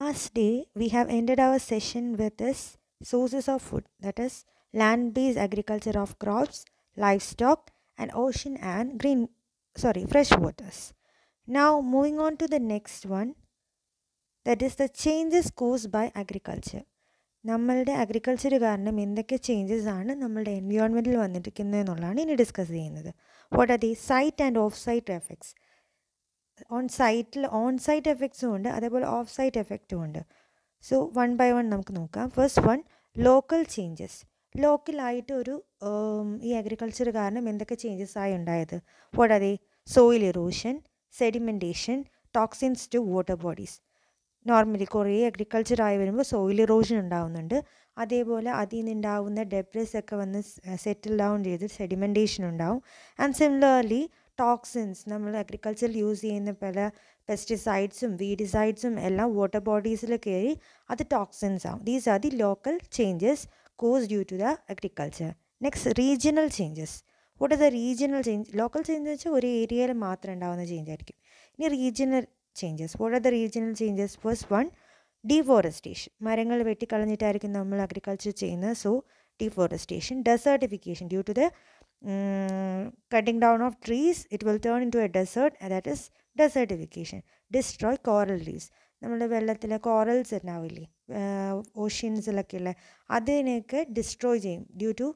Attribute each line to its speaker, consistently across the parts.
Speaker 1: Last day, we have ended our session with this sources of food that is land-based agriculture of crops, livestock and ocean and green sorry fresh waters. Now moving on to the next one that is the changes caused by agriculture. നമ്മളുടെ agriculture കാരണം എന്തൊക്കെ changes ആണ് നമ്മളുടെ എൻവയോൺമെൻറ്റിൽ വന്നിരിക്കുന്നത് എന്നുള്ളതാണ് ഇനി discuss ചെയ്യുന്നത് what are the site and off site effects on സൈറ്റിൽ ഓൺ സൈറ്റ് എഫക്ട്സും ഉണ്ട് അതേപോലെ ഓഫ് സൈറ്റ് എഫക്റ്റും ഉണ്ട് സോ വൺ ബൈ വൺ നമുക്ക് നോക്കാം ഫസ്റ്റ് വൺ ലോക്കൽ ചേഞ്ചസ് ലോക്കലായിട്ട് ഒരു ഈ അഗ്രികൾച്ചർ കാരണം എന്തൊക്കെ ചേഞ്ചസ് ആയി ഉണ്ടായത് കൂടാതെ soil erosion sedimentation toxins to water bodies normally കുറേ അഗ്രികൾച്ചർ ആയി വരുമ്പോൾ സോയിൽ ഇറോഷൻ ഉണ്ടാവുന്നുണ്ട് അതേപോലെ അതിൽ നിന്നുണ്ടാവുന്ന ഡെബ്രസ് ഒക്കെ വന്ന് സെറ്റിൽ ഡൗൺ ചെയ്ത് സെഡിമെൻറ്റേഷൻ ഉണ്ടാവും ആൻഡ് സിമിലർലി ടോക്സിൻസ് നമ്മൾ അഗ്രികൾച്ചറിൽ യൂസ് ചെയ്യുന്ന പല പെസ്റ്റിസൈഡ്സും വീഡിസൈഡ്സും എല്ലാം വാട്ടർ ബോഡീസിൽ കയറി അത് ടോക്സിൻസ് ആവും these are the local changes cause due to the agriculture next regional changes what are the regional change local change വെച്ചാൽ ഒരു ഏരിയയിൽ മാത്രം ഉണ്ടാകുന്ന ചേഞ്ച് ആയിരിക്കും ഇനി regional changes what are the regional changes first one deforestation മരങ്ങൾ വെട്ടിക്കളഞ്ഞിട്ടായിരിക്കും നമ്മൾ അഗ്രികൾച്ചർ ചെയ്യുന്നത് so deforestation, desertification due to the um, cutting down of trees it will turn into a desert and that is desertification destroy coral reefs നമ്മുടെ വെള്ളത്തിലെ corals ഉണ്ടാവില്ലേ ഓഷ്യൻസിലൊക്കെ ഉള്ള അതിനെയൊക്കെ destroy ചെയ്യും due to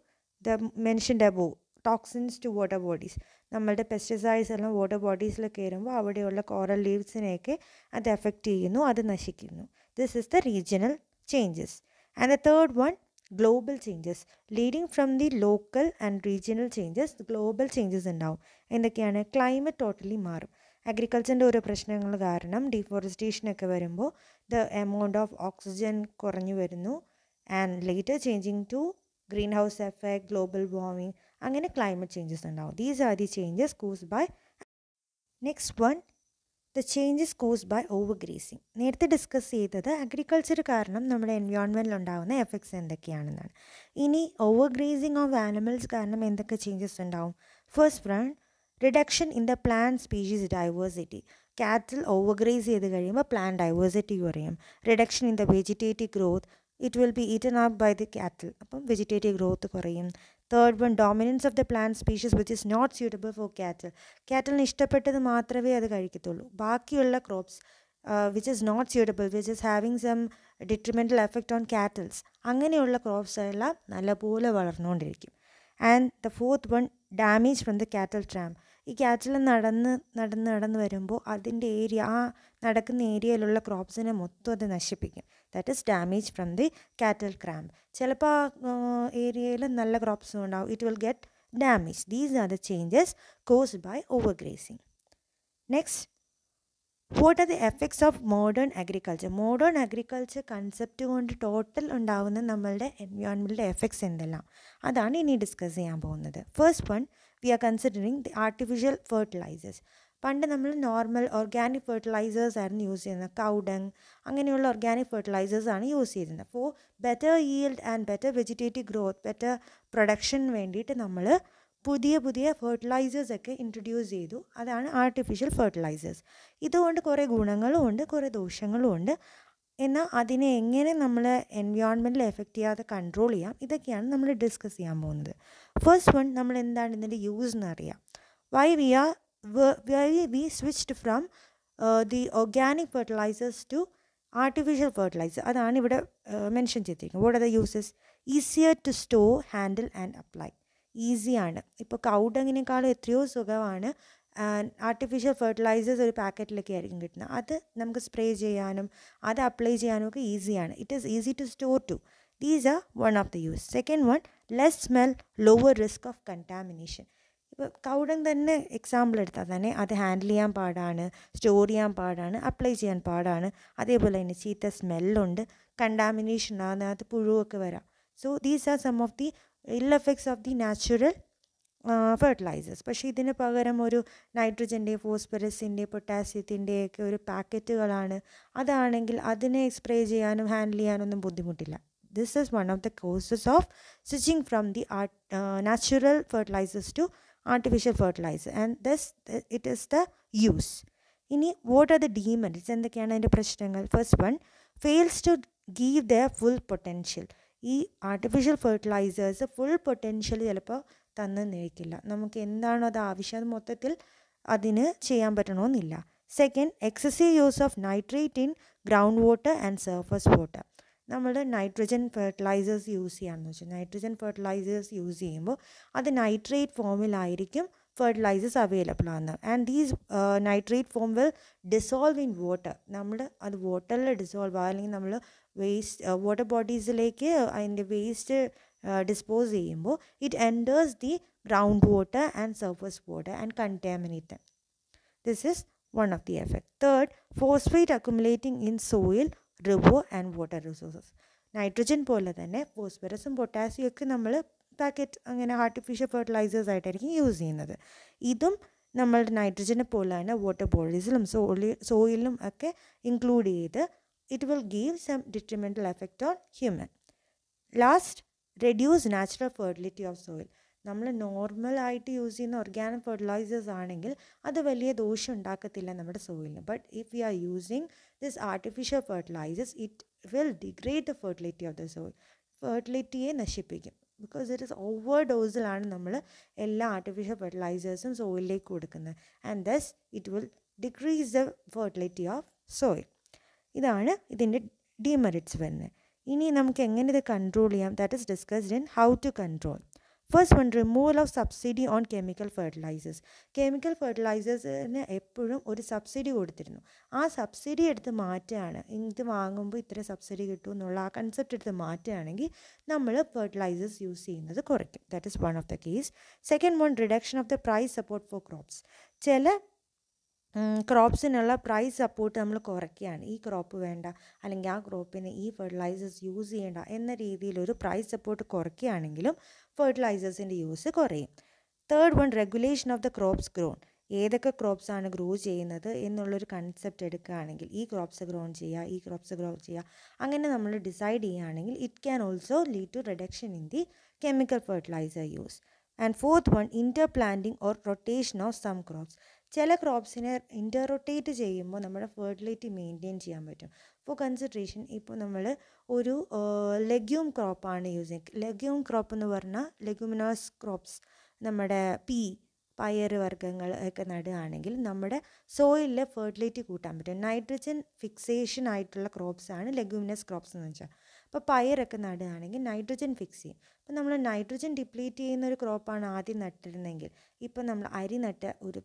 Speaker 1: the mentioned above toxins to water bodies നമ്മളുടെ pesticides എല്ലാം water ബോഡീസിൽ കയറുമ്പോൾ അവിടെയുള്ള കോറൽ ലീവ്സിനെയൊക്കെ അത് എഫക്റ്റ് ചെയ്യുന്നു അത് നശിക്കുന്നു this is the regional changes and the third one global changes leading from the local and regional changes global changes ഉണ്ടാവും എന്തൊക്കെയാണ് ക്ലൈമറ്റ് ടോട്ടലി മാറും അഗ്രികൾച്ചറിൻ്റെ ഓരോ പ്രശ്നങ്ങൾ കാരണം ഡിഫോറസ്റ്റേഷനൊക്കെ വരുമ്പോൾ ദ എമൗണ്ട് ഓഫ് ഓക്സിജൻ കുറഞ്ഞു വരുന്നു and later changing to greenhouse effect global warming അങ്ങനെ ക്ലൈമറ്റ് ചേഞ്ചസ് ഉണ്ടാവും these are the changes cause by next one the changes cause by over grazing നേരത്തെ ഡിസ്കസ് ചെയ്തത് അഗ്രികൾച്ചർ കാരണം നമ്മുടെ എൻവയോൺമെൻറ്റിൽ ഉണ്ടാകുന്ന effects എന്തൊക്കെയാണെന്നാണ് ഇനി ഓവർ ഗ്രീസിങ് ഓഫ് ആനിമൽസ് കാരണം എന്തൊക്കെ ചേഞ്ചസ് ഉണ്ടാവും first one reduction in the plant species diversity cattle graze ചെയ്ത് കഴിയുമ്പോൾ പ്ലാൻ ഡൈവേഴ്സിറ്റി കുറയും reduction in the vegetative growth it will be eaten up by the cattle അപ്പം vegetative growth കുറയും third one dominance of the plant species which is not suitable for cattle കാറ്റലിന് ഇഷ്ടപ്പെട്ടത് മാത്രമേ അത് കഴിക്കത്തുള്ളൂ ബാക്കിയുള്ള crops which is not suitable which is having some detrimental effect on cattles അങ്ങനെയുള്ള crops എല്ലാം നല്ലപോലെ വളർന്നുകൊണ്ടിരിക്കും and the fourth one damage from the cattle tramp ഈ ക്യാറ്റിൽ നടന്ന് നടന്ന് നടന്ന് വരുമ്പോൾ അതിൻ്റെ ഏരിയ ആ നടക്കുന്ന ഏരിയയിലുള്ള ക്രോപ്സിനെ മൊത്തം അത് നശിപ്പിക്കും that is damage from the cattle tramp ചിലപ്പോൾ ആ ഏരിയയിൽ നല്ല ക്രോപ്സും ഉണ്ടാവും it will get damage these are the changes caused by over grazing next what are the effects of modern agriculture modern agriculture concept കൊണ്ട് ടോട്ടൽ ഉണ്ടാവുന്ന നമ്മളുടെ എൻവയോൺമെൻറ്റിൻ്റെ effects എന്തെല്ലാം അതാണ് ഇനി ഡിസ്കസ് ചെയ്യാൻ പോകുന്നത് first one we are considering the artificial fertilisers പണ്ട് നമ്മൾ നോർമൽ ഓർഗാനിക് ഫെർട്ടിലൈസേഴ്സ് ആയിരുന്നു യൂസ് ചെയ്യുന്നത് കൗഡങ് അങ്ങനെയുള്ള ഓർഗാനിക് ഫെർട്ടിലൈസേഴ്സ് ആണ് യൂസ് ചെയ്യുന്നത് for better yield and better vegetative growth better production വേണ്ടിയിട്ട് നമ്മൾ പുതിയ പുതിയ ഫെർട്ടിലൈസേഴ്സൊക്കെ ഇൻട്രൊഡ്യൂസ് ചെയ്തു അതാണ് ആർട്ടിഫിഷ്യൽ ഫെർട്ടിലൈസേഴ്സ് ഇതുകൊണ്ട് കുറേ ഗുണങ്ങളും ഉണ്ട് കുറേ ദോഷങ്ങളും ഉണ്ട് എന്നാൽ അതിനെ എങ്ങനെ നമ്മൾ എൻവയോൺമെൻറ്റിൽ എഫക്റ്റ് ചെയ്യാതെ കൺട്രോൾ ചെയ്യാം ഇതൊക്കെയാണ് നമ്മൾ ഡിസ്കസ് ചെയ്യാൻ പോകുന്നത് ഫസ്റ്റ് വൺ നമ്മൾ എന്താണ് ഇതിൻ്റെ യൂസ് എന്നറിയാം why we are why we switched from the organic fertilisers to artificial fertiliser അതാണ് ഇവിടെ മെൻഷൻ uh, ചെയ്തിരിക്കുന്നത് what are the uses easier to store handle and apply ഈസിയാണ് ഇപ്പോൾ കൗഡങ്ങിനേക്കാളും എത്രയോ സുഖമാണ് ആർട്ടിഫിഷ്യൽ ഫെർട്ടിലൈസേഴ്സ് ഒരു പാക്കറ്റിലൊക്കെ ആയിരിക്കും കിട്ടുന്നത് അത് നമുക്ക് സ്പ്രേ ചെയ്യാനും അത് അപ്ലൈ ചെയ്യാനും ഒക്കെ ഈസിയാണ് it is easy to store to these are one of the use second one less smell lower risk of contamination ഇപ്പോൾ കൗഡൻ തന്നെ എക്സാമ്പിൾ എടുത്താൽ തന്നെ അത് ഹാൻഡിൽ ചെയ്യാൻ പാടാണ് സ്റ്റോർ ചെയ്യാൻ പാടാണ് അപ്ലൈ ചെയ്യാൻ പാടാണ് അതേപോലെ തന്നെ ചീത്ത സ്മെല്ലുണ്ട് കണ്ടാമിനേഷൻ ആണ് അത് പുഴുവൊക്കെ വരാം so these are some of the ill effects of the natural fertilisers പക്ഷേ ഇതിന് പകരം ഒരു നൈട്രജൻ്റെ ഫോസ്ഫറസിൻ്റെ പൊട്ടാസ്യത്തിൻ്റെയൊക്കെ ഒരു പാക്കറ്റുകളാണ് അതാണെങ്കിൽ അതിനെ എക്സ്പ്രേ ചെയ്യാനും ഹാൻഡിൽ ചെയ്യാനൊന്നും ബുദ്ധിമുട്ടില്ല this is one of the causes of switching from the art natural fertilisers to artificial fertiliser and thus it is the use ഇനി വാട്ട് ആർ ദ ഡീമെൻറ്റ്സ് എന്തൊക്കെയാണ് അതിൻ്റെ പ്രശ്നങ്ങൾ first one fails to give the full potential ഈ artificial fertilisers full potential ചിലപ്പോൾ തന്ന് നിൽക്കില്ല നമുക്ക് എന്താണോ അത് ആവശ്യം അത് മൊത്തത്തിൽ അതിന് ചെയ്യാൻ പറ്റണമെന്നില്ല second excessive use of nitrate in ground water and surface water നമ്മൾ നൈട്രജൻ ഫെർട്ടിലൈസേഴ്സ് യൂസ് ചെയ്യാമെന്ന് വെച്ചാൽ നൈട്രജൻ ഫെർട്ടിലൈസേഴ്സ് യൂസ് ചെയ്യുമ്പോൾ അത് നൈട്രേറ്റ് ഫോമിലായിരിക്കും ഫെർട്ടിലൈസേഴ്സ് അവൈലബിൾ ആണ് and these nitrate form will dissolve in water നമ്മൾ അത് വാട്ടറിൽ ഡിസോൾവ് ആകും അല്ലെങ്കിൽ നമ്മൾ വേസ്റ്റ് വാട്ടർ ബോഡീസിലേക്ക് അതിൻ്റെ വേസ്റ്റ് ഡിസ്പോസ് uh, ചെയ്യുമ്പോൾ it enters the ground water and surface water and contaminate this is one of the effect third phosphate accumulating in soil river and water resources nitrogen പോലെ തന്നെ ഫോസ്ഫറസും potassium ഒക്കെ നമ്മൾ packet അങ്ങനെ artificial fertilisers ആയിട്ടായിരിക്കും use ചെയ്യുന്നത് ഇതും നമ്മളുടെ നൈട്രജനെ പോലെ തന്നെ വാട്ടർ ബോഡീസിലും സോളി സോയിലും ഒക്കെ ഇൻക്ലൂഡ് ചെയ്ത് it will give some detrimental effect on human last reduce natural fertility of soil നമ്മൾ നോർമൽ ആയിട്ട് യൂസ് ചെയ്യുന്ന ഓർഗാനിക് ഫെർട്ടിലൈസേഴ്സ് ആണെങ്കിൽ അത് വലിയ ദോഷം ഉണ്ടാക്കത്തില്ല നമ്മുടെ സോയിലിന് but if you are using this artificial fertilisers it will degrade the fertility of the soil ഫെർട്ടിലിറ്റിയെ നശിപ്പിക്കും ബിക്കോസ് ഇറ്റ് ഇസ് ഓവർ ഡോസിലാണ് നമ്മൾ എല്ലാ ആർട്ടിഫിഷ്യൽ ഫെർട്ടിലൈസേഴ്സും സോയിലേക്ക് കൊടുക്കുന്നത് and thus it will decrease the fertility of soil ഇതാണ് ഇതിൻ്റെ ഡിമെറിറ്റ്സ് വരുന്നത് ഇനി നമുക്ക് എങ്ങനെ ഇത് കൺട്രോൾ ചെയ്യാം that is discussed in how to control first one removal of subsidy on chemical fertilisers chemical ഫെർട്ടിലൈസേഴ്സിന് എപ്പോഴും ഒരു സബ്സിഡി കൊടുത്തിരുന്നു ആ സബ്സിഡി എടുത്ത് മാറ്റുകയാണ് ഇത് വാങ്ങുമ്പോൾ ഇത്ര സബ്സിഡി കിട്ടും എന്നുള്ള ആ കൺസെപ്റ്റ് എടുത്ത് മാറ്റുകയാണെങ്കിൽ നമ്മൾ ഫെർട്ടിലൈസേഴ്സ് യൂസ് ചെയ്യുന്നത് കുറയ്ക്കും that is one of the case second one reduction of the price support for crops ചില ക്രോപ്സിനുള്ള പ്രൈസ് സപ്പോർട്ട് നമ്മൾ കുറയ്ക്കുകയാണ് ഈ ക്രോപ്പ് വേണ്ട അല്ലെങ്കിൽ ആ ക്രോപ്പിന് ഈ ഫെർട്ടിലൈസേഴ്സ് യൂസ് ചെയ്യേണ്ട എന്ന രീതിയിലൊരു പ്രൈസ് സപ്പോർട്ട് കുറയ്ക്കുകയാണെങ്കിലും ഫെർട്ടിലൈസേഴ്സിൻ്റെ യൂസ് കുറയും third one regulation of the crops grown ഏതൊക്കെ ക്രോപ്സ് ആണ് ഗ്രോ ചെയ്യുന്നത് എന്നുള്ളൊരു കൺസെപ്റ്റ് എടുക്കുകയാണെങ്കിൽ ഈ ക്രോപ്സ് ഗ്രോ ചെയ്യുക ഈ ക്രോപ്സ് ഗ്രോ ചെയ്യുക അങ്ങനെ നമ്മൾ ഡിസൈഡ് ചെയ്യുകയാണെങ്കിൽ it can also lead to reduction in the chemical fertiliser use and fourth one interplanting or rotation of some crops ചില ക്രോപ്സിനെ ഇൻ്റർറൊട്ടേറ്റ് റൊട്ടേറ്റ് ചെയ്യുമ്പോൾ നമ്മുടെ ഫെർട്ടിലിറ്റി മെയിൻറ്റെയിൻ ചെയ്യാൻ പറ്റും ഫോർ കൺസിഡറേഷൻ ഇപ്പോൾ നമ്മൾ ഒരു ലെഗ്യൂം ക്രോപ്പാണ് യൂസ് ലെഗ്യൂം ക്രോപ്പ് എന്ന് പറഞ്ഞാൽ ലെഗ്യൂമിനോസ് ക്രോപ്സ് നമ്മുടെ പി പയർ വർഗ്ഗങ്ങൾ ഒക്കെ നടുകയാണെങ്കിൽ നമ്മുടെ സോയിലെ ഫെർട്ടിലിറ്റി കൂട്ടാൻ പറ്റും നൈട്രജൻ ഫിക്സേഷൻ ആയിട്ടുള്ള ക്രോപ്സാണ് ലെഗ്യൂമിനസ് ക്രോപ്സ് എന്ന് വെച്ചാൽ ഇപ്പോൾ പയറൊക്കെ നടുകയാണെങ്കിൽ നൈട്രജൻ ഫിക്സ് ചെയ്യും അപ്പോൾ നമ്മൾ നൈട്രജൻ ഡിപ്ലീറ്റ് ചെയ്യുന്ന ഒരു ക്രോപ്പാണ് ആദ്യം നട്ടിരുന്നെങ്കിൽ ഇപ്പോൾ നമ്മൾ അരി നട്ട ഒരു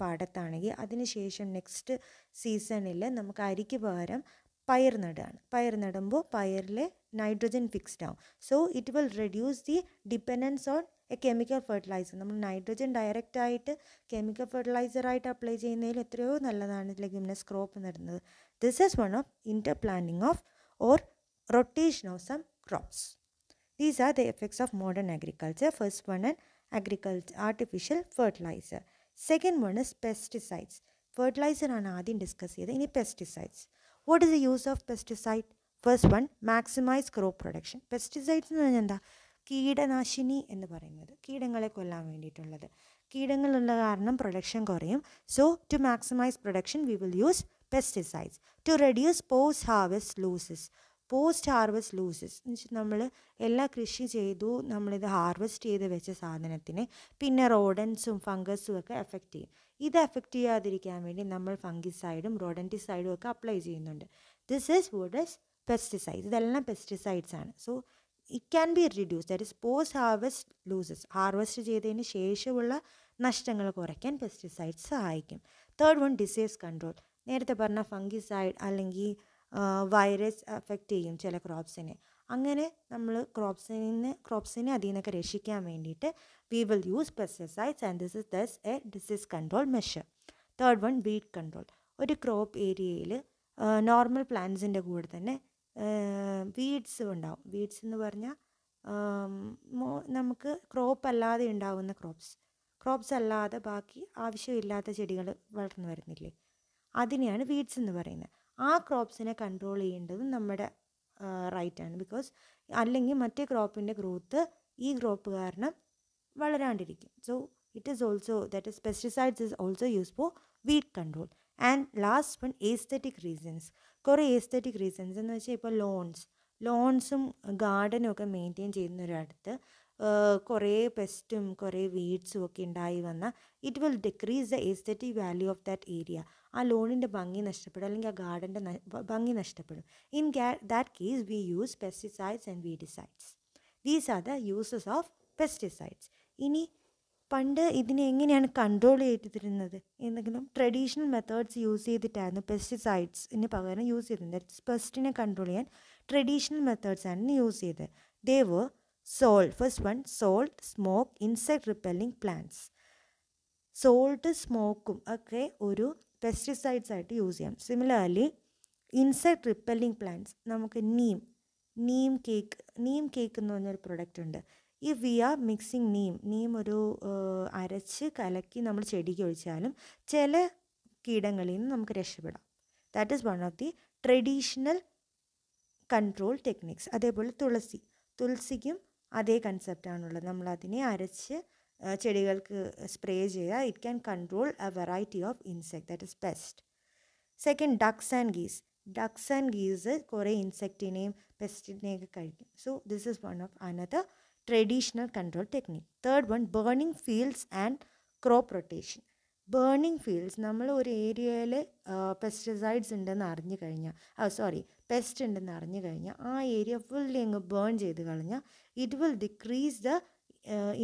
Speaker 1: പാടത്താണെങ്കിൽ അതിനുശേഷം നെക്സ്റ്റ് സീസണിൽ നമുക്ക് അരിക്ക് പകരം പയർ നടുകയാണ് പയർ നടുമ്പോൾ പയറിലെ നൈട്രജൻ ഫിക്സ്ഡ് ആവും so it will reduce the dependence on a chemical fertiliser നമ്മൾ നൈട്രജൻ ഡയറക്റ്റായിട്ട് കെമിക്കൽ ഫെർട്ടിലൈസറായിട്ട് അപ്ലൈ ചെയ്യുന്നതിൽ എത്രയോ നല്ലതാണ് ലെഗ്യുമിനസ് ക്രോപ്പ് നടുന്നത് this is one of interplanting of or rotation of some crops. These are the effects of modern agriculture. First one is agriculture, artificial fertilizer. Second one is pesticides. Fertilizer ആണ് ആദ്യം discuss ചെയ്തത് ഇനി pesticides what is the use of pesticide first one maximise crop production pesticides എന്ന് പറഞ്ഞാൽ എന്താ കീടനാശിനി എന്ന് പറയുന്നത് കീടങ്ങളെ കൊല്ലാൻ വേണ്ടിയിട്ടുള്ളത് കീടങ്ങളുള്ള കാരണം പ്രൊഡക്ഷൻ കുറയും so to maximise production we will use pesticides to reduce post harvest losses post harvest losses എന്ന് വെച്ചാൽ നമ്മൾ എല്ലാ കൃഷി ചെയ്തു നമ്മളിത് ഹാർവസ്റ്റ് ചെയ്ത് വെച്ച സാധനത്തിന് പിന്നെ റോഡൻസും ഫംഗസും ഒക്കെ എഫക്റ്റ് ചെയ്യും ഇത് എഫക്റ്റ് ചെയ്യാതിരിക്കാൻ വേണ്ടി നമ്മൾ ഫംഗിസൈഡും റോഡൻറ്റിസൈഡും ഒക്കെ അപ്ലൈ ചെയ്യുന്നുണ്ട് this is what is pesticide ഇതെല്ലാം പെസ്റ്റിസൈഡ്സ് ആണ് so it can be reduce that is post harvest losses harvest ചെയ്തതിന് ശേഷമുള്ള നഷ്ടങ്ങൾ കുറയ്ക്കാൻ പെസ്റ്റിസൈഡ്സ് സഹായിക്കും തേർഡ് വൺ ഡിസീസ് കൺട്രോൾ നേരത്തെ പറഞ്ഞ ഫംഗിസൈഡ് അല്ലെങ്കിൽ വൈറസ് എഫക്റ്റ് ചെയ്യും ചില ക്രോപ്സിനെ അങ്ങനെ നമ്മൾ ക്രോപ്സിന് ക്രോപ്സിനെ അതിൽ നിന്നൊക്കെ രക്ഷിക്കാൻ വേണ്ടിയിട്ട് we will use pesticides and this is thus a disease control measure third one weed control ഒരു ക്രോപ്പ് ഏരിയയിൽ നോർമൽ പ്ലാന്റ്സിൻ്റെ കൂടെ തന്നെ വീഡ്സ് ഉണ്ടാവും വീഡ്സ് എന്ന് പറഞ്ഞാൽ നമുക്ക് ക്രോപ്പ് അല്ലാതെ ഉണ്ടാവുന്ന ക്രോപ്സ് ക്രോപ്സ് അല്ലാതെ ബാക്കി ആവശ്യമില്ലാത്ത ചെടികൾ വളർന്നു വരുന്നില്ലേ അതിനെയാണ് വീഡ്സ് എന്ന് പറയുന്നത് ആ ക്രോപ്സിനെ കൺട്രോൾ ചെയ്യേണ്ടത് നമ്മുടെ റൈറ്റ് ആണ് ബിക്കോസ് അല്ലെങ്കിൽ മറ്റേ ക്രോപ്പിൻ്റെ ഗ്രോത്ത് ഈ ക്രോപ്പ് കാരണം വളരാണ്ടിരിക്കും so it is also that is pesticides is also use for weed control and last one aesthetic reasons കുറേ ഏസ്തറ്റിക് റീസൺസ് എന്ന് വെച്ചാൽ ഇപ്പോൾ ലോൺസ് ലോൺസും ഗാർഡനും ഒക്കെ മെയിൻറ്റെയിൻ ചെയ്യുന്നൊരിടത്ത് കുറേ പെസ്റ്റും കുറേ വീഡ്സും ഒക്കെ ഉണ്ടായി വന്നാൽ it will decrease the aesthetic value of that area ആ ലോണിൻ്റെ ഭംഗി നഷ്ടപ്പെടും അല്ലെങ്കിൽ ആ ഗാർഡൻ്റെ ഭംഗി നഷ്ടപ്പെടും in that case we use pesticides and weedicides these are the uses of pesticides ഇനി പണ്ട് ഇതിനെ എങ്ങനെയാണ് കൺട്രോൾ ചെയ്തിരുന്നത് എന്തെങ്കിലും ട്രഡീഷണൽ മെത്തേഡ്സ് യൂസ് ചെയ്തിട്ടായിരുന്നു പെസ്റ്റിസൈഡ്സിന് പകരം യൂസ് ചെയ്തിരുന്നത് പെസ്റ്റിനെ കൺട്രോൾ ചെയ്യാൻ ട്രഡീഷണൽ മെത്തേഡ്സ് ആണ് യൂസ് ചെയ്തത് ദേവ് Salt. First one salt smoke insect repelling plants salt സ്മോക്കും ഒക്കെ ഒരു പെസ്റ്റിസൈഡ്സ് ആയിട്ട് യൂസ് ചെയ്യാം സിമിലർലി ഇൻസെക്ട് റിപ്പല്ലിംഗ് പ്ലാന്റ്സ് നമുക്ക് നീം നീം കേക്ക് നീം കേക്ക് എന്ന് പറഞ്ഞൊരു പ്രൊഡക്റ്റ് ഉണ്ട് if we are mixing neem neem ഒരു അരച്ച് കലക്കി നമ്മൾ ചെടിക്ക് ഒഴിച്ചാലും ചില കീടങ്ങളിൽ നിന്ന് നമുക്ക് രക്ഷപ്പെടാം that is one of the traditional control techniques അതേപോലെ തുളസി തുളസിക്കും അതേ കൺസെപ്റ്റാണുള്ളത് നമ്മളതിനെ അരച്ച് ചെടികൾക്ക് സ്പ്രേ ചെയ്യുക it can control a variety of insect that is pest second ducks and geese ducks and geese കുറേ ഇൻസെക്റ്റിനെയും പെസ്റ്റിനെയൊക്കെ കഴിക്കും so this is one of another traditional control technique third one burning fields and crop rotation burning fields നമ്മൾ ഒരു ഏരിയയിൽ pesticides ഉണ്ടെന്ന് അറിഞ്ഞു കഴിഞ്ഞാൽ സോറി പെസ്റ്റ് ഉണ്ടെന്ന് അറിഞ്ഞു കഴിഞ്ഞാൽ ആ ഏരിയ ഫുള്ളി അങ്ങ് ബേൺ ചെയ്ത് കളഞ്ഞാൽ it will decrease the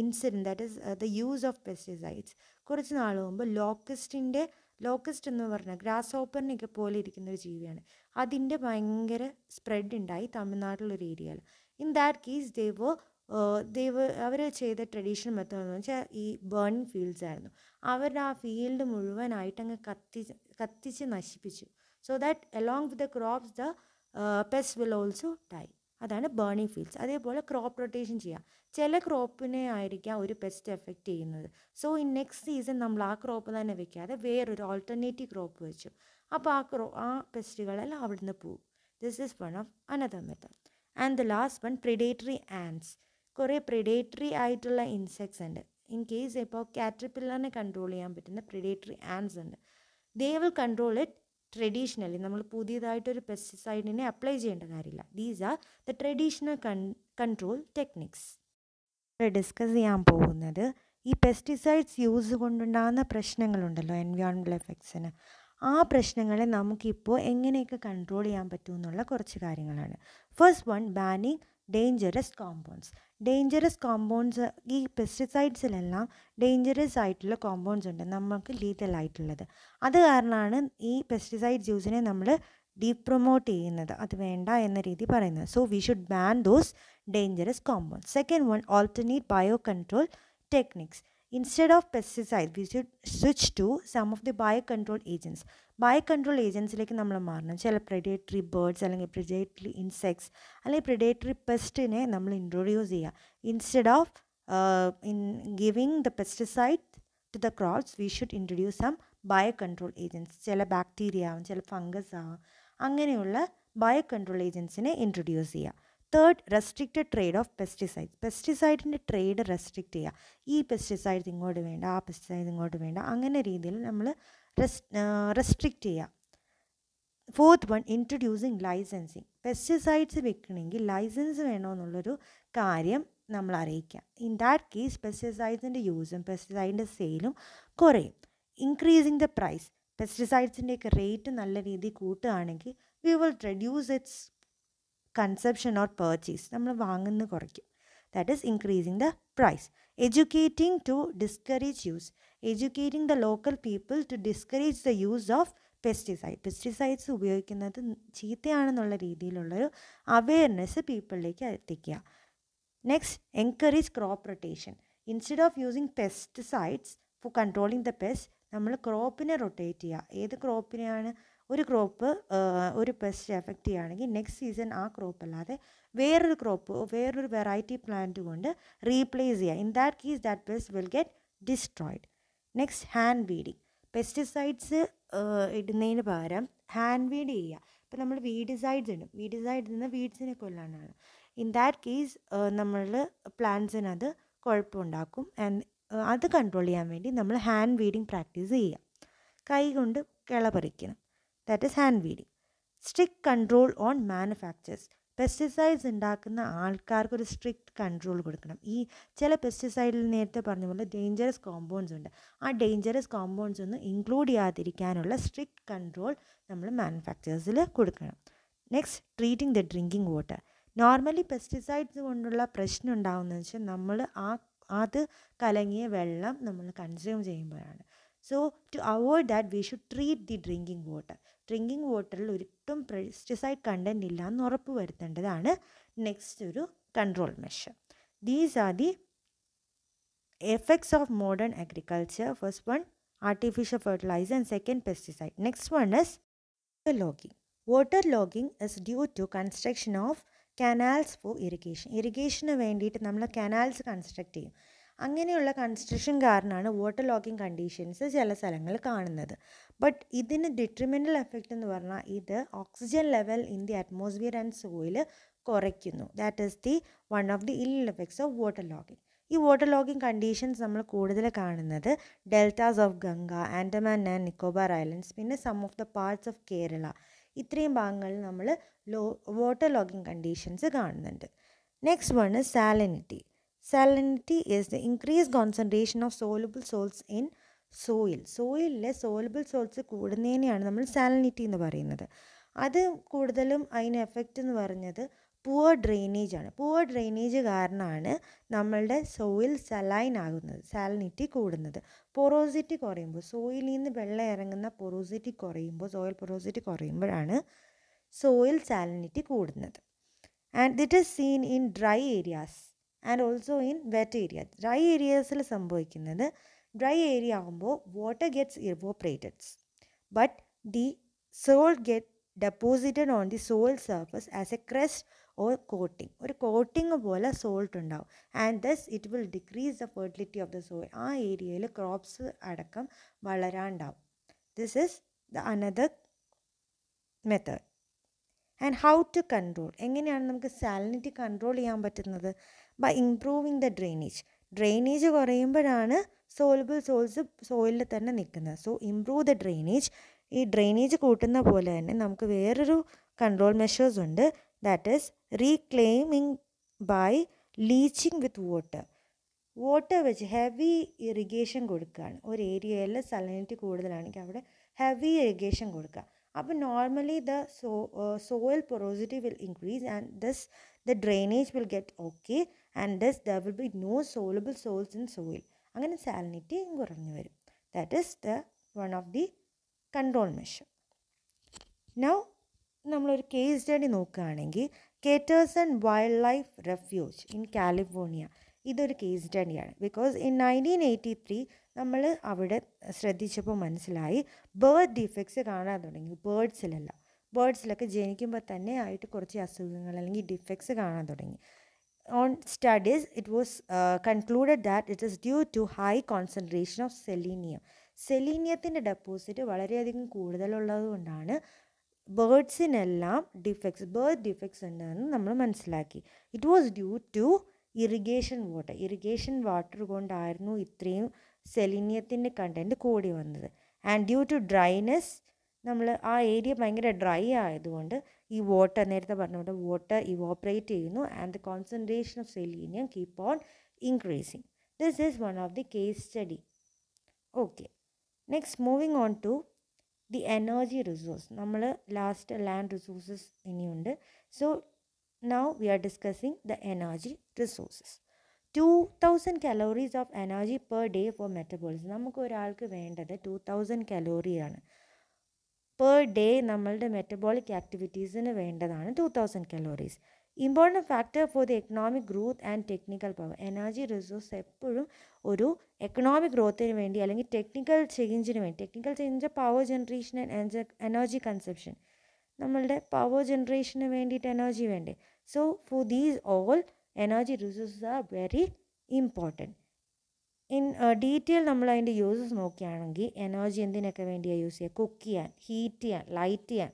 Speaker 1: incident that is the use of pesticides കുറച്ച് നാൾ മുമ്പ് ലോക്കസ്റ്റിൻ്റെ ലോക്കസ്റ്റ് എന്ന് പറഞ്ഞാൽ ഗ്രാസ് ഓപ്പറിനൊക്കെ പോലെ ഇരിക്കുന്ന ഒരു ജീവിയാണ് അതിൻ്റെ ഭയങ്കര സ്പ്രെഡ് ഉണ്ടായി തമിഴ്നാട്ടിലൊരു ഏരിയയിൽ in that case they were ദൈവ അവർ ചെയ്ത ട്രഡീഷണൽ മെത്തേഡ് എന്ന് വെച്ചാൽ ഈ ബേണിങ് ഫീൽഡ്സ് ആയിരുന്നു അവരുടെ ആ ഫീൽഡ് മുഴുവനായിട്ട് അങ്ങ് കത്തി കത്തിച്ച് നശിപ്പിച്ചു so that along with the crops the pest will also die അതാണ് ബേണിങ് ഫീൽഡ്സ് അതേപോലെ ക്രോപ്പ് റൊട്ടേഷൻ ചെയ്യുക ചില ക്രോപ്പിനെ ആയിരിക്കാം ഒരു പെസ്റ്റ് എഫക്റ്റ് ചെയ്യുന്നത് സോ ഈ നെക്സ്റ്റ് സീസൺ നമ്മൾ ആ ക്രോപ്പ് തന്നെ വെക്കാതെ വേറൊരു ആൾട്ടർനേറ്റീവ് ക്രോപ്പ് വെച്ചു അപ്പോൾ ആ ക്രോ ആ പെസ്റ്റുകളെല്ലാം അവിടുന്ന് പോകും this is one of another method and the last one predatory ants കുറേ പ്രിഡേറ്ററി ആയിട്ടുള്ള ഇൻസെക്ട്സ് ഉണ്ട് ഇൻ കേസ് ഇപ്പോൾ കാറ്റർപില്ലറിനെ കൺട്രോൾ ചെയ്യാൻ പറ്റുന്ന പ്രിഡേറ്ററി ആൻസ് ഉണ്ട് they will control it traditionally നമ്മൾ പുതിയതായിട്ടൊരു പെസ്റ്റിസൈഡിനെ അപ്ലൈ ചെയ്യേണ്ട കാര്യമില്ല these are the traditional con control techniques ഇവിടെ ഡിസ്കസ് ചെയ്യാൻ പോകുന്നത് ഈ പെസ്റ്റിസൈഡ്സ് യൂസ് കൊണ്ടുണ്ടാകുന്ന പ്രശ്നങ്ങളുണ്ടല്ലോ എൻവയോൺമെൻറ്റൽ എഫക്ട്സിന് ആ പ്രശ്നങ്ങളെ നമുക്കിപ്പോൾ എങ്ങനെയൊക്കെ കൺട്രോൾ ചെയ്യാൻ പറ്റുമെന്നുള്ള എന്നുള്ള കുറച്ച് കാര്യങ്ങളാണ് first one banning dangerous compounds dangerous compounds ഈ പെസ്റ്റിസൈഡ്സിലെല്ലാം ഡേഞ്ചറസ് ആയിട്ടുള്ള കോമ്പൗണ്ട്സ് ഉണ്ട് നമുക്ക് ലീതൽ അത് കാരണമാണ് ഈ പെസ്റ്റിസൈഡ്സ് യൂസിനെ നമ്മൾ ഡീപ്രൊമോട്ട് ചെയ്യുന്നത് അത് വേണ്ട എന്ന രീതി പറയുന്നത് so we should ban those dangerous compounds second one alternate bio control techniques instead of pesticide we should switch to some of the bio control agents bio control ഏജൻസിലേക്ക് നമ്മൾ മാറണം uh, ചില പ്രിഡേറ്ററി ബേർഡ്സ് അല്ലെങ്കിൽ predatory insects അല്ലെങ്കിൽ predatory പെസ്റ്റിനെ നമ്മൾ introduce ചെയ്യുക instead of in giving the pesticide to the crops we should introduce some bio control agents ചില ബാക്ടീരിയ ആവും ചില ഫംഗസ് ആവും അങ്ങനെയുള്ള ബയോ കൺട്രോൾ ഏജൻസിനെ ഇൻട്രൊഡ്യൂസ് ചെയ്യുക third restricted trade of pesticides പെസ്റ്റിസൈഡിൻ്റെ ട്രേഡ് റെസ്ട്രിക്റ്റ് ചെയ്യുക ഈ പെസ്റ്റിസൈഡ്സ് ഇങ്ങോട്ട് വേണ്ട ആ പെസ്റ്റിസൈഡ് ഇങ്ങോട്ട് വേണ്ട അങ്ങനെ രീതിയിൽ നമ്മൾ റെസ്ട്രിക്റ്റ് ചെയ്യുക fourth one introducing licensing pesticides വെക്കണമെങ്കിൽ ലൈസൻസ് വേണമെന്നുള്ളൊരു കാര്യം നമ്മൾ അറിയിക്കാം ഇൻ ദാറ്റ് കേസ് പെസ്റ്റിസൈഡ്സിൻ്റെ യൂസും പെസ്റ്റിസൈഡിൻ്റെ സെയിലും കുറയും ഇൻക്രീസിങ് ദ പ്രൈസ് ഒക്കെ റേറ്റ് നല്ല രീതിയിൽ കൂട്ടുകയാണെങ്കിൽ we will reduce its consumption or purchase നമ്മൾ വാങ്ങുന്നത് കുറയ്ക്കും that is increasing the price educating to discourage use educating the local people to discourage the use of pesticide pesticides ഉപയോഗിക്കുന്നത് ചീത്തയാണെന്നുള്ള രീതിയിലുള്ളൊരു അവെയർനെസ് പീപ്പിളിലേക്ക് എത്തിക്കുക next encourage crop rotation instead of using pesticides for controlling the pest നമ്മൾ ക്രോപ്പിനെ rotate ചെയ്യുക ഏത് ക്രോപ്പിനെയാണ് ഒരു ക്രോപ്പ് ഒരു പെസ്റ്റ് എഫക്റ്റ് ചെയ്യുകയാണെങ്കിൽ നെക്സ്റ്റ് സീസൺ ആ ക്രോപ്പ് അല്ലാതെ വേറൊരു ക്രോപ്പ് വേറൊരു വെറൈറ്റി പ്ലാന്റ് കൊണ്ട് റീപ്ലേസ് ചെയ്യുക in that case that pest will get destroyed next hand weeding pesticides ഇടുന്നതിന് പകരം ഹാൻഡ് വീഡ് ചെയ്യുക ഇപ്പോൾ നമ്മൾ വീഡിസൈഡ്സ് ഇടും വീഡിസൈഡ് നിന്ന് വീഡ്സിനെ കൊല്ലാനാണ് ഇൻ ദാറ്റ് കേസ് നമ്മൾ പ്ലാന്റ്സിനത് കുഴപ്പമുണ്ടാക്കും ആൻഡ് അത് കൺട്രോൾ ചെയ്യാൻ വേണ്ടി നമ്മൾ ഹാൻഡ് വീഡിങ് പ്രാക്ടീസ് ചെയ്യുക കൈ കൊണ്ട് കിള പറിക്കണം that is hand weeding strict control on manufacturers pesticides ഉണ്ടാക്കുന്ന ആൾക്കാർക്ക് ഒരു സ്ട്രിക്റ്റ് കൺട്രോൾ കൊടുക്കണം ഈ ചില പെസ്റ്റിസൈഡിൽ നേരത്തെ പറഞ്ഞ പോലെ ഡേഞ്ചറസ് കോമ്പൗണ്ട്സ് ഉണ്ട് ആ ഡേഞ്ചറസ് കോമ്പൗണ്ട്സ് ഒന്നും ഇൻക്ലൂഡ് ചെയ്യാതിരിക്കാനുള്ള സ്ട്രിക്റ്റ് കൺട്രോൾ നമ്മൾ മാനുഫാക്ചറേഴ്സിൽ കൊടുക്കണം next treating the drinking water normally pesticides കൊണ്ടുള്ള പ്രശ്നം ഉണ്ടാകുന്നതെന്ന് വെച്ചാൽ നമ്മൾ ആ അത് കലങ്ങിയ വെള്ളം നമ്മൾ കൺസ്യൂം ചെയ്യുമ്പോഴാണ് so to avoid that we should treat the drinking water drinking വാട്ടറിൽ ഒരിക്കലും പെസ്റ്റിസൈഡ് കണ്ടൻറ്റ് ഇല്ല എന്ന് ഉറപ്പ് വരുത്തേണ്ടതാണ് നെക്സ്റ്റ് ഒരു control measure these are the effects of modern agriculture first one artificial fertiliser and second pesticide next one is water logging water logging is due to construction of canals for irrigation ഇറിഗേഷന് വേണ്ടിയിട്ട് നമ്മൾ canals construct ചെയ്യും അങ്ങനെയുള്ള construction കാരണമാണ് water logging conditions ചില സ്ഥലങ്ങൾ കാണുന്നത് but ഇതിന് ഡിട്രിമെൻ്റൽ എഫക്റ്റ് എന്ന് പറഞ്ഞാൽ ഇത് oxygen level in the atmosphere and soil കുറയ്ക്കുന്നു that is the one of the ill effects of water logging ഈ വാട്ടർ ലോക്കിംഗ് കണ്ടീഷൻസ് നമ്മൾ കൂടുതൽ കാണുന്നത് deltas of Ganga Andaman and Nicobar islands പിന്നെ some of the parts of Kerala ഇത്രയും ഭാഗങ്ങളിൽ നമ്മൾ ലോ വാട്ടർ ലോക്കിംഗ് കണ്ടീഷൻസ് കാണുന്നുണ്ട് next one salinity salinity is the increase concentration of soluble salts in soil സോയിലിലെ സോലബിൾ സോൾസ് കൂടുന്നതിനെയാണ് നമ്മൾ സാലിനിറ്റി എന്ന് പറയുന്നത് അത് കൂടുതലും അതിന് എഫക്റ്റ് എന്ന് പറഞ്ഞത് പുവർ ഡ്രെയിനേജ് ആണ് പുവർ ഡ്രെയിനേജ് കാരണമാണ് നമ്മളുടെ സോയിൽ സലൈൻ ആകുന്നത് സാലിനിറ്റി കൂടുന്നത് പൊറോസിറ്റി കുറയുമ്പോൾ സോയിലിൽ നിന്ന് വെള്ളം ഇറങ്ങുന്ന പൊറോസിറ്റി കുറയുമ്പോൾ സോയിൽ പൊറോസിറ്റി കുറയുമ്പോഴാണ് സോയിൽ സാലിനിറ്റി കൂടുന്നത് and this is seen in dry areas and also in wet area dry ഏരിയാസിൽ സംഭവിക്കുന്നത് ഡ്രൈ ഏരിയ ആകുമ്പോൾ water gets evaporated but the salt get deposited on the soil surface as a crust or coating ഒരു coating പോലെ salt ഉണ്ടാവും and thus it will decrease the fertility of the soil ആ ഏരിയയിൽ crops അടക്കം വളരാണ്ടാവും this is the another method and how to control എങ്ങനെയാണ് നമുക്ക് salinity control ചെയ്യാൻ പറ്റുന്നത് by improving the drainage drainage കുറയുമ്പോഴാണ് സോലബിൾ സോൾസ് സോയിലിൽ തന്നെ നിൽക്കുന്നത് സോ ഇംപ്രൂവ് ദ ഡ്രെയിനേജ് ഈ ഡ്രെയിനേജ് കൂട്ടുന്ന പോലെ തന്നെ നമുക്ക് വേറൊരു കൺട്രോൾ മെഷേഴ്സ് ഉണ്ട് that is reclaiming by leaching with water water വെച്ച് ഹെവി ഇറിഗേഷൻ കൊടുക്കുകയാണ് ഒരു ഏരിയയിൽ സലനിറ്റി കൂടുതലാണെങ്കിൽ അവിടെ ഹെവി ഇറിഗേഷൻ കൊടുക്കുക അപ്പോൾ normally the so soil porosity will increase and thus the drainage will get okay and thus there will be no soluble salts in soil അങ്ങനെ salinity കുറഞ്ഞു വരും that is the one of the control measure now നമ്മളൊരു case study നോക്കുകയാണെങ്കിൽ Kesterson and wildlife refuge in California ഇതൊരു case സ്റ്റഡിയാണ് because in nineteen eighty three നമ്മൾ അവിടെ ശ്രദ്ധിച്ചപ്പോൾ മനസ്സിലായി ബേർഡ് ഡിഫെക്ട്സ് കാണാൻ തുടങ്ങി ബേർഡ്സിലല്ല ബേർഡ്സിലൊക്കെ ജനിക്കുമ്പോൾ തന്നെ ആയിട്ട് കുറച്ച് അസുഖങ്ങൾ അല്ലെങ്കിൽ ഡിഫെക്ട്സ് കാണാൻ തുടങ്ങി on studies it was concluded that it is due to high concentration of selenium സെലീനിയത്തിൻ്റെ ഡെപ്പോസിറ്റ് വളരെയധികം കൂടുതലുള്ളത് കൊണ്ടാണ് ബേർഡ്സിനെല്ലാം ഡിഫെക്ട്സ് ബേർഡ് ഡിഫെക്ട്സ് ഉണ്ടെന്ന് നമ്മൾ മനസ്സിലാക്കി it was due to irrigation water irrigation water കൊണ്ടായിരുന്നു ഇത്രയും സെലീനിയത്തിൻ്റെ കണ്ടൻറ്റ് കൂടി വന്നത് ആൻഡ് ഡ്യൂ ടു ഡ്രൈനെസ് നമ്മൾ ആ ഏരിയ ഭയങ്കര ഡ്രൈ ആയതുകൊണ്ട് ഈ വാട്ടർ നേരത്തെ പറഞ്ഞ പോലെ വാട്ടർ ഇവോപ്പറേറ്റ് ചെയ്യുന്നു and the concentration of selenium keep on increasing this is one of the case study okay next moving on to the energy resource നമ്മൾ ലാസ്റ്റ് ലാൻഡ് റിസോഴ്സസ് ഇനിയുണ്ട് so now we are discussing the energy resources two thousand calories of energy per day for metabolism നമുക്ക് ഒരാൾക്ക് വേണ്ടത് two thousand കലോറിയാണ് per day നമ്മളുടെ metabolic ആക്ടിവിറ്റീസിന് വേണ്ടതാണ് two thousand calories important factor for the economic growth and technical power energy resource എപ്പോഴും ഒരു economic ഗ്രോത്തിന് വേണ്ടി അല്ലെങ്കിൽ ടെക്നിക്കൽ ചേഞ്ചിന് വേണ്ടി technical change power generation and energy consumption നമ്മളുടെ പവർ ജനറേഷന് വേണ്ടിയിട്ട് എനർജി വേണ്ടേ so for these all energy resources are very important in detail നമ്മൾ അതിൻ്റെ യൂസസ് നോക്കുകയാണെങ്കിൽ എനർജി എന്തിനൊക്കെ വേണ്ടിയാണ് യൂസ് ചെയ്യുക കുക്ക് ചെയ്യാൻ ഹീറ്റ് ചെയ്യാൻ ലൈറ്റ് ചെയ്യാൻ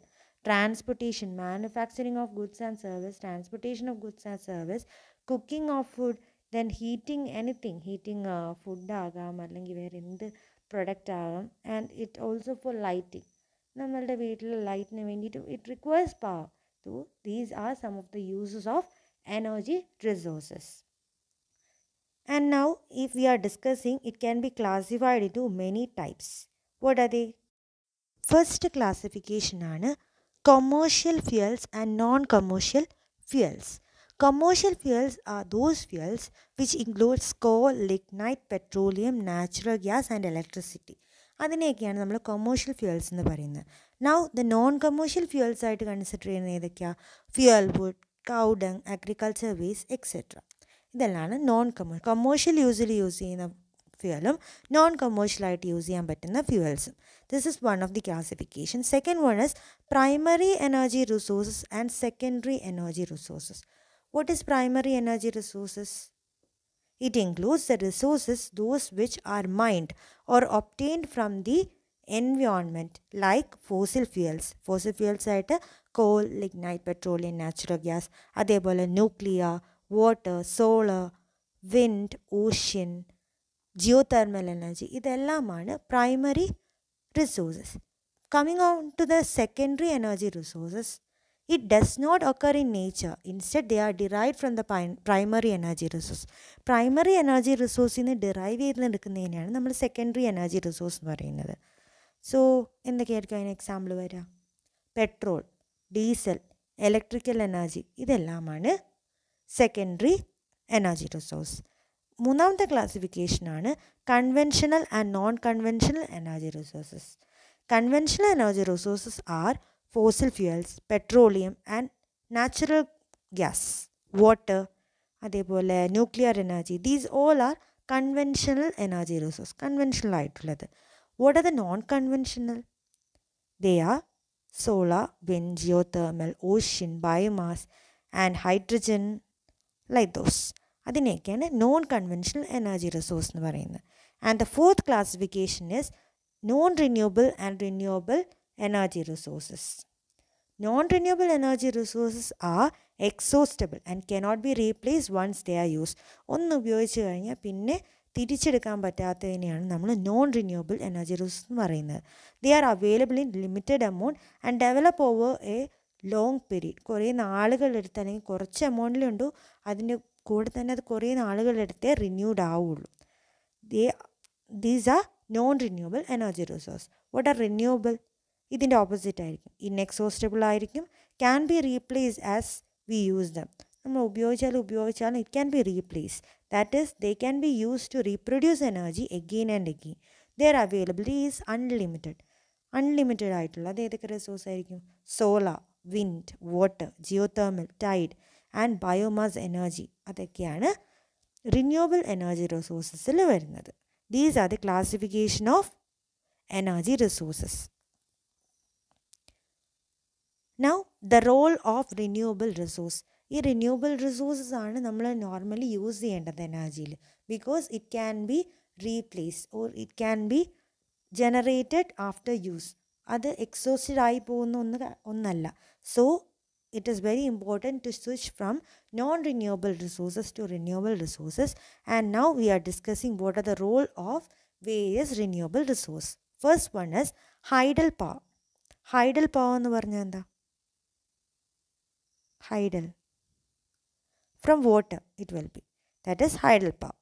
Speaker 1: transportation manufacturing of goods and service transportation of goods and service cooking of food then heating anything heating food ആകാം അല്ലെങ്കിൽ വേറെ എന്ത് പ്രൊഡക്റ്റ് ആകാം and it also for lighting നമ്മളുടെ വീട്ടിലെ ലൈറ്റിന് വേണ്ടിയിട്ട് it requires power so these are some of the uses of energy resources And now if we are discussing it can be classified into many types. What are they? First classification are commercial fuels and non-commercial fuels. Commercial fuels are those fuels which includes coal, lignite, petroleum, natural gas and electricity. That is why we fuels എന്ന് പറയുന്നത് commercial fuels. Non commercial fuels ആയിട്ട് consider ചെയ്യുന്ന ഏതൊക്കെയാണ് fuel wood cow dung agriculture ഇതെല്ലാമാണ് non commercial commercial യൂസിൽ use ചെയ്യുന്ന ഫ്യൂവലും non കമേഴ്ഷ്യലായിട്ട് യൂസ് ചെയ്യാൻ പറ്റുന്ന ഫ്യൂവൽസും this is one of the classification second one is primary energy resources and secondary energy resources what is primary energy resources it includes the resources those which are mined or obtained from the environment like fossil fuels fossil fuels ആയിട്ട് coal lignite petroleum natural gas അതേപോലെ nuclear water solar wind ocean geothermal energy ഇതെല്ലാമാണ് primary resources coming on to the secondary energy resources it does not occur in nature instead they are derive from the primary energy resource primary energy റിസോഴ്സിൽ നിന്ന് derive ചെയ്തെടുക്കുന്നതിനെയാണ് നമ്മൾ secondary energy resource എന്ന് പറയുന്നത് so എന്തൊക്കെയായിരിക്കും അതിന് example വരിക petrol diesel electrical energy ഇതെല്ലാമാണ് secondary energy resource മൂന്നാമത്തെ ക്ലാസിഫിക്കേഷൻ ആണ് conventional and non conventional energy resources conventional energy resources are fossil fuels petroleum and natural gas water അതേപോലെ nuclear energy these all are conventional energy resource conventional ആയിട്ടുള്ളത് what are the non conventional they are solar wind geothermal ocean biomass and hydrogen like those അതിനെയൊക്കെയാണ് non conventional energy resource എന്ന് പറയുന്നത് and the fourth classification is non renewable and renewable energy resources non renewable energy resources are exhaustible and cannot be replace once they are use ഒന്ന് ഉപയോഗിച്ച് കഴിഞ്ഞാൽ പിന്നെ തിരിച്ചെടുക്കാൻ പറ്റാത്തതിനെയാണ് നമ്മൾ non renewable energy resource എന്ന് പറയുന്നത് they are available in limited amount and develop over a long period കുറേ നാളുകളെടുത്ത് അല്ലെങ്കിൽ കുറച്ച് എമൗണ്ടിലുണ്ടോ അതിൻ്റെ കൂടെ തന്നെ അത് കുറേ നാളുകളെടുത്തേ റിന്യൂഡ് ആവുള്ളൂ they these are non renewable energy resource what are renewable ഇതിൻ്റെ ഓപ്പോസിറ്റ് ആയിരിക്കും ഇൻഎക്സോസ്റ്റബിൾ ആയിരിക്കും can be replace as we use them നമ്മൾ ഉപയോഗിച്ചാലും ഉപയോഗിച്ചാലും it can be replace that is they can be use to reproduce energy again and again their availability is unlimited unlimited ആയിട്ടുള്ളത് ഏതൊക്കെ resource ആയിരിക്കും solar wind water geothermal tide and biomass energy അതൊക്കെയാണ് renewable energy റിസോഴ്സസിൽ വരുന്നത് these are the classification of energy resources now the role of renewable resource ഈ renewable resources ആണ് നമ്മൾ normally use ചെയ്യേണ്ടത് എനർജിയിൽ because it can be replace or it can be generated after use അത് exhausted ആയി പോകുന്ന ഒന്ന് ഒന്നല്ല So, it is very important to switch from non-renewable resources to renewable resources and now we are discussing what are the role of various renewable resources. First one is hydel power. Hydel power എന്ന് പറഞ്ഞാൽ എന്താ hydel from water it will be that is hydel power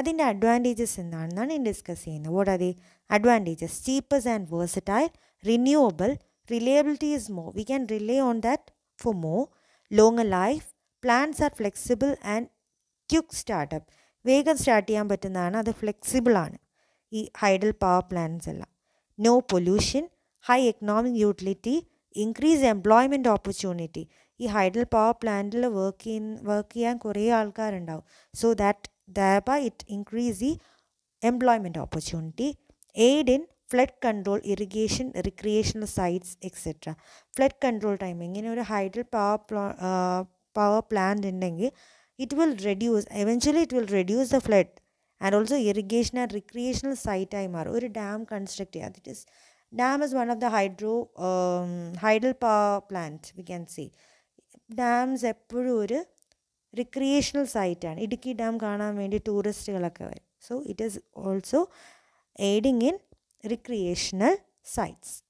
Speaker 1: അതിൻ്റെ advantages എന്താണെന്നാണ് ഞാൻ discuss ചെയ്യുന്നത് What are the advantages? Cheapest and versatile, renewable, reliability is more we can rely on that for more longer life Plants are flexible and quick startup vegan start cheyan pattunadana adu flexible one. ee idle power plants alla no pollution high economic utility increase employment opportunity ee idle power plant will work in work cheyan kore aalkar undav so that thereby it increase the employment opportunity aid in flood control irrigation recreational sites etcetera flood control time ഇങ്ങനെ ഒരു hydel power പ്ലാ power plant ഉണ്ടെങ്കിൽ it will reduce eventually it will reduce the flood and also irrigation and recreational സൈറ്റായി മാറും ഒരു dam construct ചെയ്യാം this is dam is one of the hydro hydel power plant we can see dams എപ്പോഴും ഒരു recreational സൈറ്റാണ് Idukki dam കാണാൻ വേണ്ടി ടൂറിസ്റ്റുകളൊക്കെ വരും so it is also aiding in recreational sites.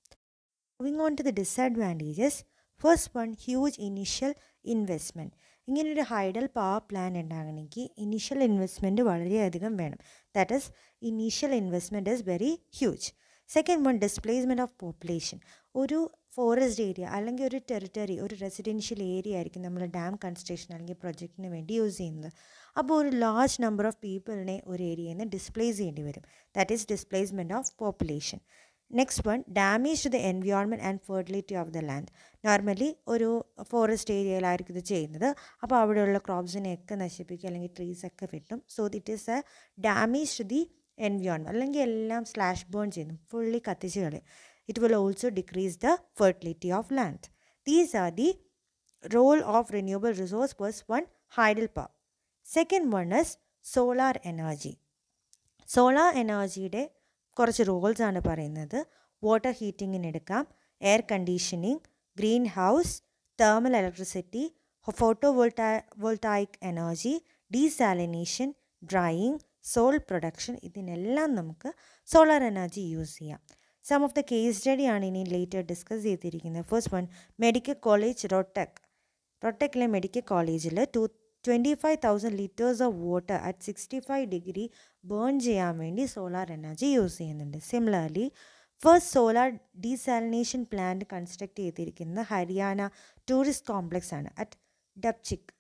Speaker 1: Moving on to the disadvantages, first one huge initial investment. ഇങ്ങനൊരു hydel power plan ഉണ്ടാകണമെങ്കിൽ initial investment വളരെയധികം വേണം that is initial investment is very huge second one displacement of population ഒരു forest area അല്ലെങ്കിൽ ഒരു territory ഒരു residential area ആയിരിക്കും നമ്മൾ ഡാം കൺസ്ട്രക്ഷൻ അല്ലെങ്കിൽ പ്രൊജക്റ്റിന് വേണ്ടി യൂസ് ചെയ്യുന്നത് അപ്പോൾ ഒരു ലാർജ് നമ്പർ ഓഫ് പീപ്പിളിനെ ഒരു ഏരിയയിൽ നിന്ന് ഡിസ്പ്ലേസ് ചെയ്യേണ്ടി വരും that is displacement of population next one damage to the environment and fertility of the land normally ഒരു ഫോറസ്റ്റ് ഏരിയയിലായിരിക്കും ഇത് ചെയ്യുന്നത് അപ്പോൾ അവിടെയുള്ള ക്രോപ്സിനെയൊക്കെ നശിപ്പിക്കുക അല്ലെങ്കിൽ ട്രീസൊക്കെ വെട്ടും so this is a damage to the environment അല്ലെങ്കിൽ എല്ലാം സ്ലാഷ് ബേൺ ചെയ്യുന്നു ഫുള്ളി കത്തിച്ച് കളയും It will also decrease the fertility of land. These are the role of renewable resource was one hydelpower. Second one is solar energy. Solar എനർജിയുടെ കുറച്ച് roles ആണ് പറയുന്നത് water ഹീറ്റിങ്ങിന് എടുക്കാം air conditioning green house thermal electricity photo volta voltaic energy desalination drying salt production ഇതിനെല്ലാം നമുക്ക് solar energy use ചെയ്യാം some of the case സ്റ്റഡിയാണ് ഇനി ലേറ്റർ ഡിസ്കസ് ചെയ്തിരിക്കുന്നത് first one medical college Rohtak റോട്ടക്കിലെ മെഡിക്കൽ കോളേജിൽ two twenty five thousand litres of water at sixty five degree burn ചെയ്യാൻ വേണ്ടി സോളാർ എനർജി യൂസ് ചെയ്യുന്നുണ്ട് similarly first solar desalination plant construct ചെയ്തിരിക്കുന്നത് Haryana tourist complex ആണ് അറ്റ് ഡപ്ചിക്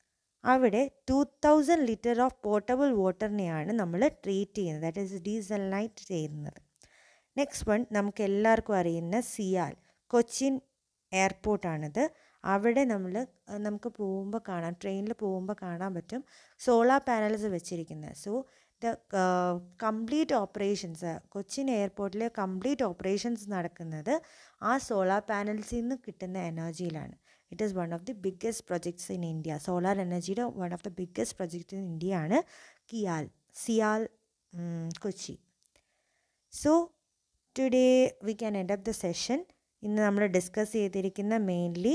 Speaker 1: അവിടെ two thousand litre of portable വാട്ടറിനെയാണ് നമ്മൾ ട്രീറ്റ് ചെയ്യുന്നത് ദാറ്റ് ഈസ് ഡീസൽ നൈറ്റ് ചെയ്യുന്നത് നെക്സ്റ്റ് വൺ നമുക്ക് എല്ലാവർക്കും അറിയുന്ന സിയാൽ കൊച്ചിൻ എയർപോർട്ടാണിത് അവിടെ നമ്മൾ നമുക്ക് പോകുമ്പോൾ കാണാം ട്രെയിനിൽ പോകുമ്പോൾ കാണാൻ പറ്റും സോളാർ പാനൽസ് വെച്ചിരിക്കുന്നത് so the complete operations Cochin എയർപോർട്ടിലെ കംപ്ലീറ്റ് ഓപ്പറേഷൻസ് നടക്കുന്നത് ആ സോളാർ പാനൽസിൽ നിന്ന് കിട്ടുന്ന എനർജിയിലാണ് it is one of the biggest projects in India solar എനർജിയുടെ one of the biggest projects in India ആണ് കിയാൽ CIAL Kochi so today we can end up the session in the discuss mainly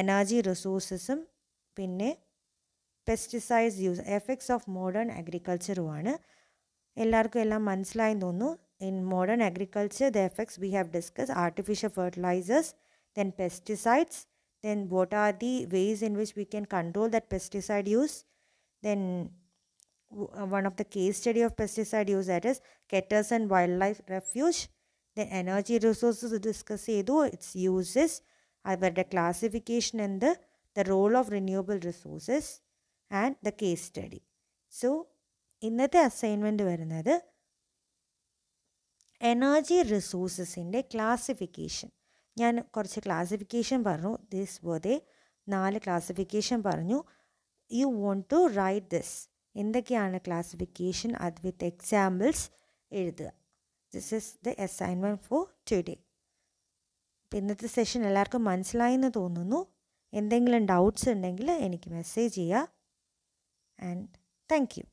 Speaker 1: energy resources pinne pesticides use effects of modern agriculture in modern agriculture the effects we have discussed artificial fertilizers then pesticides then what are the ways in which we can control that pesticide use then uh, one of the case study of pesticide use that is and Wildlife Refuge. Then energy resources discuss ചെയ്തു its uses അവരുടെ classification എന്ത് the role of renewable resources and the case study so ഇന്നത്തെ assignment വരുന്നത് energy റിസോഴ്സസിൻ്റെ classification ഞാൻ കുറച്ച് classification പറഞ്ഞു this വേർതെ നാല് ക്ലാസിഫിക്കേഷൻ പറഞ്ഞു you want to write this എന്തൊക്കെയാണ് ക്ലാസിഫിക്കേഷൻ അത് വിത്ത് എക്സാമ്പിൾസ് എഴുതുക this is the assignment for today അപ്പോൾ ഇന്നത്തെ സെഷൻ എല്ലാവർക്കും മനസ്സിലായെന്ന് തോന്നുന്നു എന്തെങ്കിലും ഡൗട്ട്സ് ഉണ്ടെങ്കിൽ എനിക്ക് മെസ്സേജ് ചെയ്യുക ആൻഡ് താങ്ക് യു